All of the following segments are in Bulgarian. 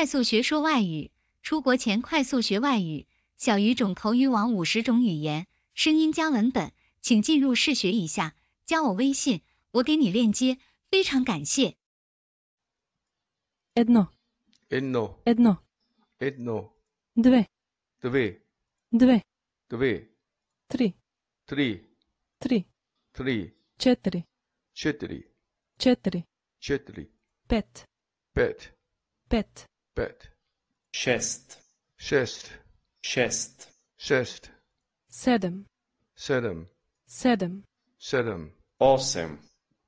快速学说外语，出国前快速学外语。小语种口语网五十种语言，声音加文本，请进入试学一下。加我微信，我给你链接。非常感谢。Edno，Edno，Edno，Edno。Due，Due，Due，Due。Three，Three，Three，Three。Cetri，Cetri，Cetri，Cetri。Pet，Pet，Pet。pet, šest, šest, šest, šest, sedam, sedam, sedam, sedam, osam,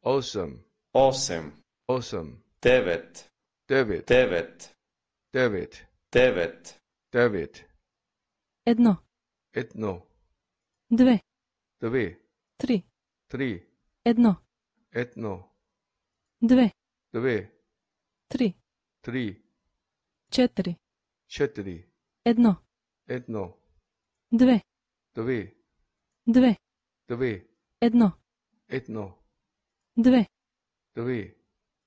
osam, osam, osam, devet, devet, devet, devet, devet, devet, едно, едно, две, две, три, три, едно, едно, две, две, три, три, четири. Четири. Едно. Едно. Две. Две. Две. Две. Едно. Едно. Две. Две.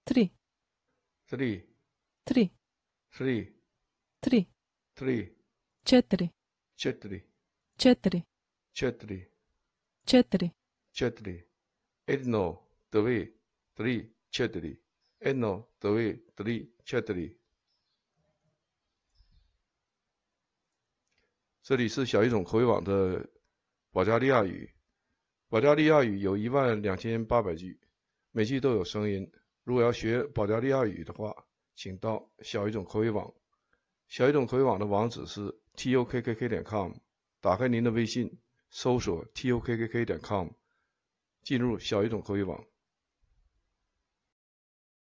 Три. Три. Три. Три. Три. Три. Четири. Четири. Четири. Четири. Четири. Четири. Едно, две, три, четири. Едно, две, три, четири. 这里是小语种口语网的保加利亚语，保加利亚语有一万两千八百句，每句都有声音。如果要学保加利亚语的话，请到小语种口语网，小语种口语网的网址是 tukkk 点 com，打开您的微信，搜索 tukkk 点 com，进入小语种口语网。